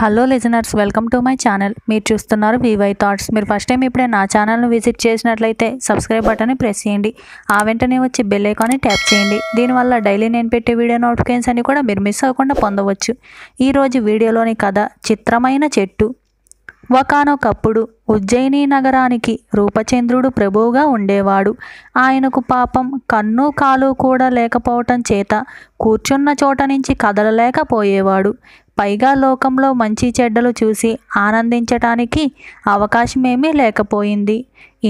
hello listeners welcome to my channel మీరు చూస్తున్నారు VY thoughts మీరు ఫస్ట్ టైం ఇప్పుడే నా ఛానల్ను విజిట్ చేసినట్లయితే సబ్స్క్రైబ్ బటన్ని ప్రెస్ చేయండి ఆ వెంటనే వచ్చి బెల్ ఐకాన్ని ట్యాప్ చేయండి దీనివల్ల డైలీ నేను పెట్టే వీడియో నోటిఫికేషన్స్ అన్ని కూడా మీరు మిస్ అవ్వకుండా పొందవచ్చు ఈరోజు వీడియోలోని కథ చిత్రమైన చెట్టు ఒకనొకప్పుడు ఉజ్జయిని నగరానికి రూపచంద్రుడు ప్రభువుగా ఉండేవాడు ఆయనకు పాపం కన్ను కాలు కూడా లేకపోవటం చేత కూర్చున్న చోట నుంచి కదలలేకపోయేవాడు పైగా లోకంలో మంచి చెడ్డలు చూసి ఆనందించటానికి అవకాశమేమీ లేకపోయింది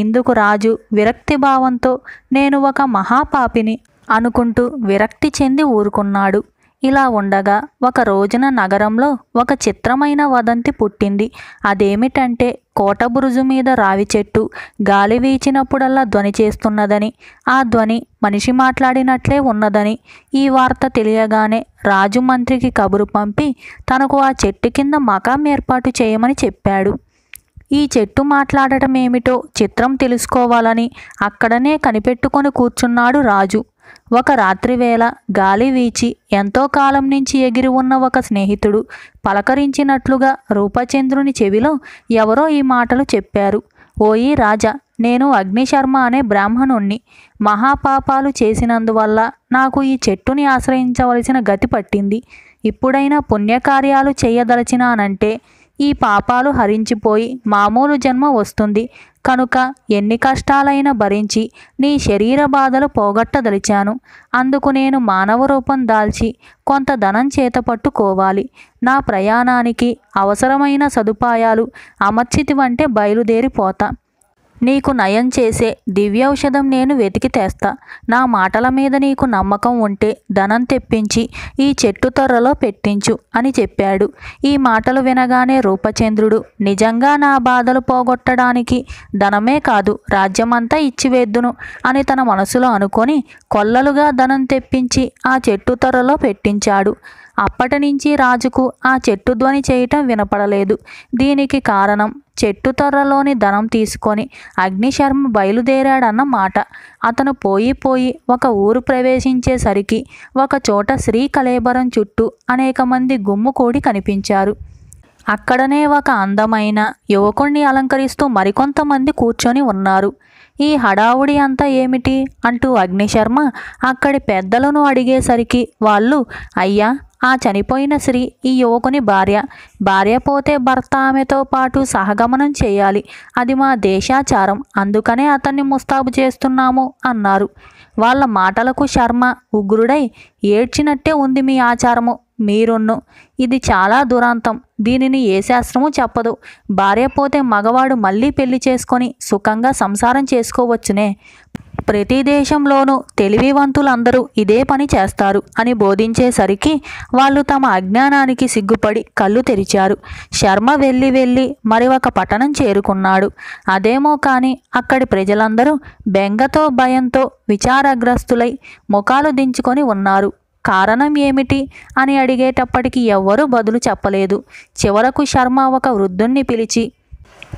ఇందుకు రాజు విరక్తి భావంతో నేను ఒక మహాపాపిని అనుకుంటూ విరక్తి చెంది ఊరుకున్నాడు ఇలా ఉండగా ఒక రోజున నగరంలో ఒక చిత్రమైన వదంతి పుట్టింది అదేమిటంటే కోట బురుజు మీద రావి చెట్టు గాలి వీచినప్పుడల్లా ధ్వని చేస్తున్నదని ఆ ధ్వని మనిషి మాట్లాడినట్లే ఉన్నదని ఈ వార్త తెలియగానే రాజు మంత్రికి కబురు పంపి తనకు ఆ చెట్టు కింద మకాం ఏర్పాటు చేయమని చెప్పాడు ఈ చెట్టు మాట్లాడటమేమిటో చిత్రం తెలుసుకోవాలని అక్కడనే కనిపెట్టుకొని కూర్చున్నాడు రాజు ఒక రాత్రివేళ గాలి వీచి ఎంతో కాలం నుంచి ఎగిరి ఉన్న ఒక స్నేహితుడు పలకరించినట్లుగా రూపచంద్రుని చెవిలో ఎవరో ఈ మాటలు చెప్పారు ఓయి రాజా నేను అగ్నిశర్మ అనే బ్రాహ్మణుణ్ణి మహాపాపాలు చేసినందువల్ల నాకు ఈ చెట్టుని ఆశ్రయించవలసిన గతి పట్టింది ఇప్పుడైనా పుణ్యకార్యాలు చేయదలచినానంటే ఈ పాపాలు హరించిపోయి మామూలు జన్మ వస్తుంది కనుక ఎన్ని కష్టాలైనా భరించి నీ శరీర బాధలు పోగొట్టదలిచాను అందుకు నేను మానవ రూపం దాల్చి కొంత ధనం చేతపట్టుకోవాలి నా ప్రయాణానికి అవసరమైన సదుపాయాలు అమర్చితివంటే బయలుదేరిపోతా నీకు నయం చేసే దివ్యౌషధం నేను వెతికి తెస్తా నా మాటల మీద నీకు నమ్మకం ఉంటే ధనం తెప్పించి ఈ చెట్టు తొర్రలో పెట్టించు అని చెప్పాడు ఈ మాటలు వినగానే రూపచంద్రుడు నిజంగా నా బాధలు పోగొట్టడానికి ధనమే కాదు రాజ్యమంతా ఇచ్చివేద్దును అని తన మనసులో అనుకొని కొల్లలుగా ధనం తెప్పించి ఆ చెట్టు తొర్రలో పెట్టించాడు అప్పటినుంచి రాజుకు ఆ చెట్టు ధ్వని చేయటం వినపడలేదు దీనికి కారణం చెట్టు తొర్రలోని ధనం తీసుకొని అగ్నిశర్మ బయలుదేరాడన్న మాట అతను పోయి పోయి ఒక ఊరు ప్రవేశించేసరికి ఒక చోట శ్రీ కలేబరం చుట్టూ అనేక మంది గుమ్ము కూడి కనిపించారు అక్కడనే ఒక అందమైన యువకుణ్ణి అలంకరిస్తూ మరికొంతమంది కూర్చొని ఉన్నారు ఈ హడావుడి అంతా ఏమిటి అంటూ అగ్నిశర్మ అక్కడి పెద్దలను అడిగేసరికి వాళ్ళు అయ్యా ఆ చనిపోయిన స్త్రీ ఈ యువకుని భార్య భార్య పోతే భర్త ఆమెతో పాటు సహగమనం చేయాలి అది మా దేశాచారం అందుకనే అతన్ని ముస్తాబు చేస్తున్నాము అన్నారు వాళ్ళ మాటలకు శర్మ ఉగ్రుడై ఏడ్చినట్టే ఉంది మీ ఆచారము మీరున్ను ఇది చాలా దురాంతం దీనిని ఏ శాస్త్రము చెప్పదు భార్య పోతే మగవాడు మళ్ళీ పెళ్లి చేసుకొని సుఖంగా సంసారం చేసుకోవచ్చునే ప్రతి దేశంలోనూ తెలివివంతులందరూ ఇదే పని చేస్తారు అని బోధించేసరికి వాళ్ళు తమ అజ్ఞానానికి సిగ్గుపడి కళ్ళు తెరిచారు శర్మ వెళ్ళి వెళ్ళి మరి ఒక పట్టణం చేరుకున్నాడు అదేమో కానీ అక్కడి ప్రజలందరూ బెంగతో భయంతో విచారగ్రస్తులై ముఖాలు దించుకొని ఉన్నారు కారణం ఏమిటి అని అడిగేటప్పటికీ ఎవ్వరూ బదులు చెప్పలేదు చివరకు శర్మ ఒక వృద్ధుణ్ణి పిలిచి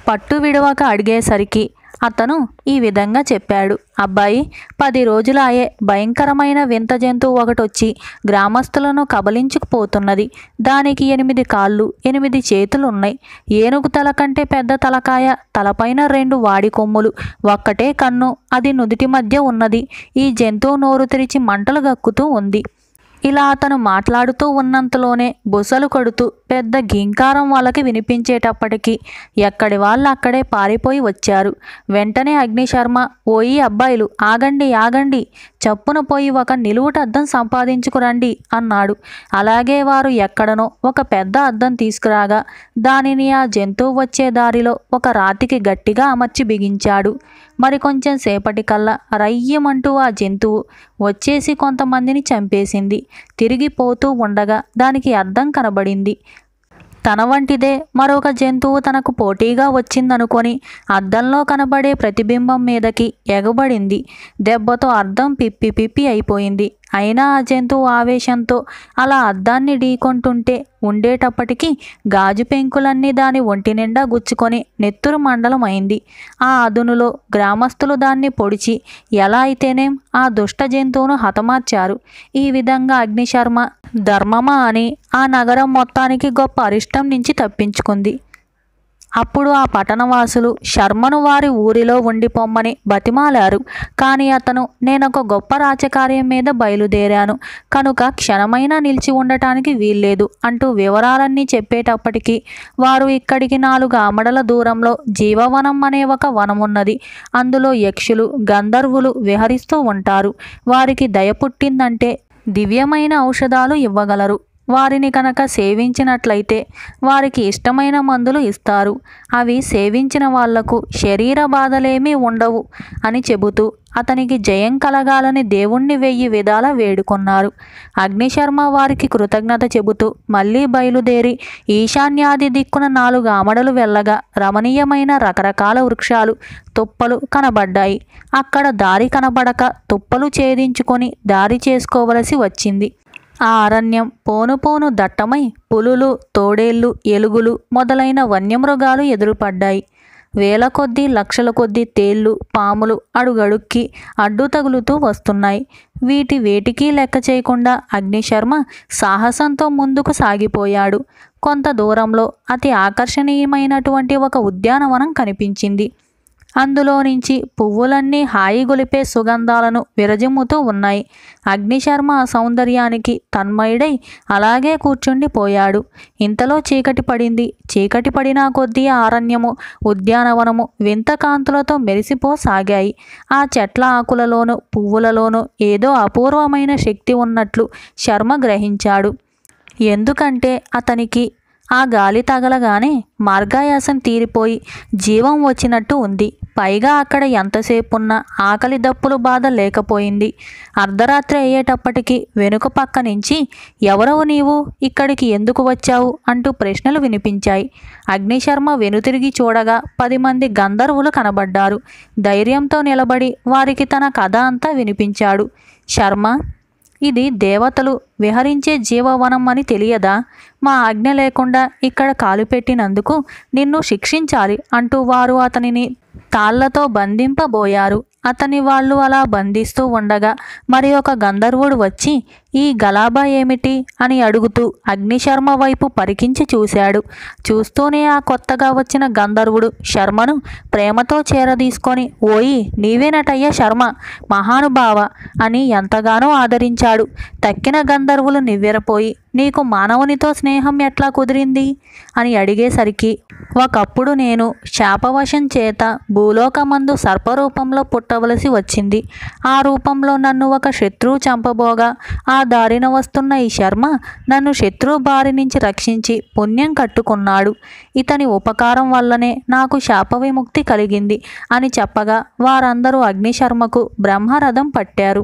పట్టు విడవక అడిగేసరికి అతను ఈ విధంగా చెప్పాడు అబ్బాయి పది రోజులాయే భయంకరమైన వింత జంతువు ఒకటొచ్చి గ్రామస్తులను కబలించుకుపోతున్నది దానికి ఎనిమిది కాళ్ళు ఎనిమిది చేతులు ఉన్నాయి ఏనుగు తల కంటే పెద్ద తలకాయ తలపైన రెండు వాడి కొమ్ములు ఒక్కటే కన్ను అది నుదుటి మధ్య ఉన్నది ఈ జంతువు నోరు తెరిచి మంటలు గక్కుతూ ఉంది ఇలా అతను మాట్లాడుతూ ఉన్నంతలోనే బుసలు కొడుతూ పెద్ద గింకారం వాళ్ళకి వినిపించేటప్పటికీ ఎక్కడి వాళ్ళు అక్కడే పారిపోయి వచ్చారు వెంటనే అగ్నిశర్మ ఓయి అబ్బాయిలు ఆగండి ఆగండి చప్పున పోయి ఒక నిలువుట అద్దం సంపాదించుకురండి అన్నాడు అలాగే వారు ఎక్కడనో ఒక పెద్ద అద్దం తీసుకురాగా దానిని ఆ జంతువు వచ్చే దారిలో ఒక రాతికి గట్టిగా అమర్చి బిగించాడు మరి కొంచెం సేపటికల్లా రయ్యమంటూ ఆ జంతువు వచ్చేసి కొంతమందిని చంపేసింది తిరిగిపోతూ ఉండగా దానికి అద్దం కనబడింది తన వంటిదే మరొక జంతువు తనకు పోటీగా వచ్చిందనుకొని అద్దంలో కనబడే ప్రతిబింబం మీదకి ఎగబడింది దెబ్బతో అద్దం పిప్పి పిప్పి అయిపోయింది అయినా ఆ జంతువు ఆవేశంతో అలా అద్దాన్ని ఢీకొంటుంటే ఉండేటప్పటికీ గాజు పెంకులన్నీ దాని ఒంటి నిండా గుచ్చుకొని నెత్తురు మండలం అయింది ఆ అదునులో గ్రామస్తులు దాన్ని పొడిచి ఎలా అయితేనేం ఆ దుష్ట జంతువును హతమార్చారు ఈ విధంగా అగ్నిశర్మ ధర్మమా అని ఆ నగరం మొత్తానికి గొప్ప అరిష్టం నుంచి తప్పించుకుంది అప్పుడు ఆ పట్టణవాసులు శర్మను వారి ఊరిలో ఉండిపోమ్మని బతిమాలారు కానీ అతను నేనొక గొప్ప రాజకార్యం మీద బయలుదేరాను కనుక క్షణమైనా నిలిచి ఉండటానికి వీల్లేదు అంటూ వివరాలన్నీ చెప్పేటప్పటికీ వారు ఇక్కడికి నాలుగు ఆమడల దూరంలో జీవవనం అనే ఒక వనమున్నది అందులో యక్షులు గంధర్వులు విహరిస్తూ ఉంటారు వారికి దయ పుట్టిందంటే దివ్యమైన ఔషధాలు ఇవ్వగలరు వారిని కనుక సేవించినట్లయితే వారికి ఇష్టమైన మందులు ఇస్తారు అవి సేవించిన వాళ్లకు శరీర బాధలేమీ ఉండవు అని చెబుతూ అతనికి జయం కలగాలని దేవుణ్ణి వెయ్యి విధాల వేడుకున్నారు అగ్నిశర్మ వారికి కృతజ్ఞత చెబుతూ మళ్ళీ బయలుదేరి ఈశాన్యాది దిక్కున నాలుగు ఆమడలు వెళ్ళగా రమణీయమైన రకరకాల వృక్షాలు తుప్పలు కనబడ్డాయి అక్కడ దారి కనబడక తుప్పలు ఛేదించుకొని దారి చేసుకోవలసి వచ్చింది ఆ అరణ్యం పోను పోను దట్టమై పులులు తోడేళ్లు ఎలుగులు మొదలైన వన్యమృగాలు ఎదురుపడ్డాయి వేల కొద్దీ లక్షల కొద్దీ తేళ్లు పాములు అడుగడుక్కి అడ్డు తగులుతూ వస్తున్నాయి వీటి వేటికి లెక్క చేయకుండా అగ్నిశర్మ సాహసంతో ముందుకు సాగిపోయాడు కొంత దూరంలో అతి ఆకర్షణీయమైనటువంటి ఒక ఉద్యానవనం కనిపించింది అందులో నుంచి పువ్వులన్నీ హాయి గొలిపే సుగంధాలను విరజిమ్ముతూ ఉన్నాయి అగ్నిశర్మ సౌందర్యానికి తన్మయుడై అలాగే కూర్చుండిపోయాడు ఇంతలో చీకటి పడింది చీకటి పడినా కొద్దీ ఆరణ్యము ఉద్యానవనము వింత కాంతులతో మెరిసిపోసాగాయి ఆ చెట్ల ఆకులలోనూ పువ్వులలోనూ ఏదో అపూర్వమైన శక్తి ఉన్నట్లు శర్మ గ్రహించాడు ఎందుకంటే అతనికి ఆ గాలి తగలగానే మార్గాయాసం తీరిపోయి జీవం వచ్చినట్టు ఉంది పైగా అక్కడ ఎంతసేపున్నా ఆకలి దప్పులు బాధ లేకపోయింది అర్ధరాత్రి అయ్యేటప్పటికి వెనుక పక్క నుంచి ఎవరవు నీవు ఇక్కడికి ఎందుకు వచ్చావు అంటూ ప్రశ్నలు వినిపించాయి అగ్నిశర్మ వెనుతిరిగి చూడగా పది మంది గంధర్వులు కనబడ్డారు ధైర్యంతో నిలబడి వారికి తన కథ అంతా వినిపించాడు శర్మ ఇది దేవతలు విహరించే జీవవనం అని తెలియదా మా ఆజ్ఞ లేకుండా ఇక్కడ కాలు పెట్టినందుకు నిన్ను శిక్షించాలి అంటూ వారు అతనిని తాళ్లతో బంధింపబోయారు అతని వాళ్ళు అలా బంధిస్తూ ఉండగా మరి ఒక గంధర్వుడు వచ్చి ఈ గలాబా ఏమిటి అని అడుగుతూ అగ్నిశర్మ వైపు పరికించి చూశాడు చూస్తూనే ఆ కొత్తగా వచ్చిన గంధర్వుడు శర్మను ప్రేమతో చేరదీసుకొని ఓయి నీవేనటయ్య శర్మ మహానుభావ అని ఎంతగానో ఆదరించాడు తక్కిన గంధర్వులు నివ్వెరపోయి నీకు మానవునితో స్నేహం ఎట్లా కుదిరింది అని అడిగేసరికి ఒకప్పుడు నేను శాపవశం చేత భూలోకమందు సర్పరూపంలో పుట్టవలసి వచ్చింది ఆ రూపంలో నన్ను ఒక శత్రువు చంపబోగా ఆ దారిన వస్తున్న ఈ శర్మ నన్ను శత్రు బారి నుంచి రక్షించి పుణ్యం కట్టుకున్నాడు ఇతని ఉపకారం వల్లనే నాకు శాప విముక్తి కలిగింది అని చెప్పగా వారందరూ అగ్నిశర్మకు బ్రహ్మరథం పట్టారు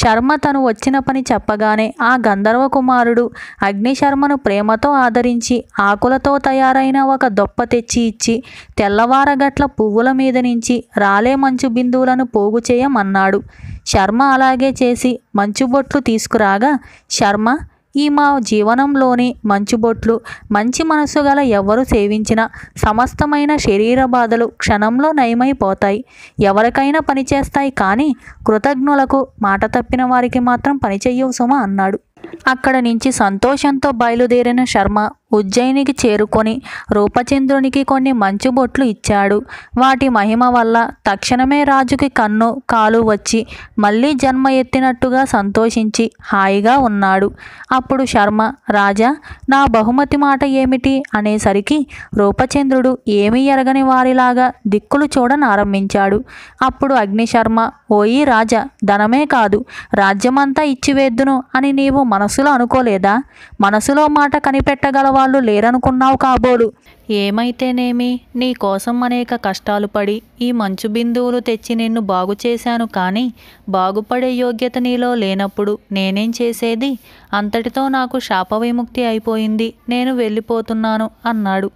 శర్మ తను వచ్చిన పని చెప్పగానే ఆ గంధర్వ కుమారుడు అగ్నిశర్మను ప్రేమతో ఆదరించి ఆకులతో తయారైన ఒక దొప్ప తెచ్చి ఇచ్చి తెల్లవారగట్ల పువ్వుల మీద నుంచి రాలే మంచు బిందువులను పోగు చేయమన్నాడు శర్మ అలాగే చేసి మంచు బొట్లు తీసుకురాగా శర్మ ఈ మా జీవనంలోని మంచుబొట్లు మంచి మనసు గల ఎవరు సేవించిన సమస్తమైన శరీర బాధలు క్షణంలో నయమైపోతాయి ఎవరికైనా పనిచేస్తాయి కానీ కృతజ్ఞులకు మాట తప్పిన వారికి మాత్రం పనిచేయవు సుమ అన్నాడు అక్కడ నుంచి సంతోషంతో బయలుదేరిన శర్మ ఉజ్జయినికి చేరుకొని రూపచంద్రునికి కొన్ని మంచు బొట్లు ఇచ్చాడు వాటి మహిమ వల్ల తక్షణమే రాజుకి కన్ను కాలు వచ్చి మళ్ళీ జన్మ ఎత్తినట్టుగా సంతోషించి హాయిగా ఉన్నాడు అప్పుడు శర్మ రాజా నా బహుమతి మాట ఏమిటి అనేసరికి రూపచంద్రుడు ఏమీ ఎరగని వారిలాగా దిక్కులు చూడనారంభించాడు అప్పుడు అగ్నిశర్మ ఓయి రాజా ధనమే కాదు రాజ్యమంతా ఇచ్చివేద్దును అని నీవు మనసులో అనుకోలేదా మనసులో మాట కనిపెట్టగలవా వాళ్ళు లేరనుకున్నావు కాబోలు ఏమైతేనేమి నీ కోసం అనేక కష్టాలు పడి ఈ మంచు బిందువులు తెచ్చి నిన్ను బాగు చేశాను కానీ బాగుపడే యోగ్యత నీలో లేనప్పుడు నేనేం చేసేది అంతటితో నాకు శాప విముక్తి అయిపోయింది నేను వెళ్ళిపోతున్నాను అన్నాడు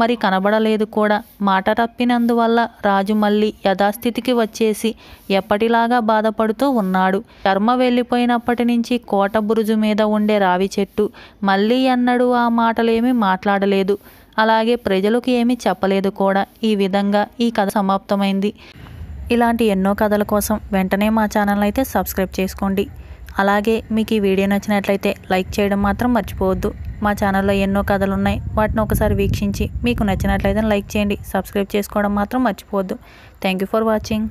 మరి కనబడలేదు కూడా మాట తప్పినందువల్ల రాజు మళ్ళీ యథాస్థితికి వచ్చేసి ఎప్పటిలాగా బాధపడుతూ ఉన్నాడు చర్మ వెళ్ళిపోయినప్పటి నుంచి కోట బురుజు మీద ఉండే రావి చెట్టు మళ్ళీ ఎన్నడూ ఆ మాటలేమీ మాట్లాడలేదు అలాగే ప్రజలకు ఏమీ చెప్పలేదు కూడా ఈ విధంగా ఈ కథ సమాప్తమైంది ఇలాంటి ఎన్నో కథల కోసం వెంటనే మా ఛానల్ అయితే సబ్స్క్రైబ్ చేసుకోండి అలాగే మీకు ఈ వీడియో నచ్చినట్లయితే లైక్ చేయడం మాత్రం మర్చిపోవద్దు మా ఛానల్లో ఎన్నో కథలు ఉన్నాయి వాటిని ఒకసారి వీక్షించి మీకు నచ్చినట్లయితే లైక్ చేయండి సబ్స్క్రైబ్ చేసుకోవడం మాత్రం మర్చిపోవద్దు థ్యాంక్ ఫర్ వాచింగ్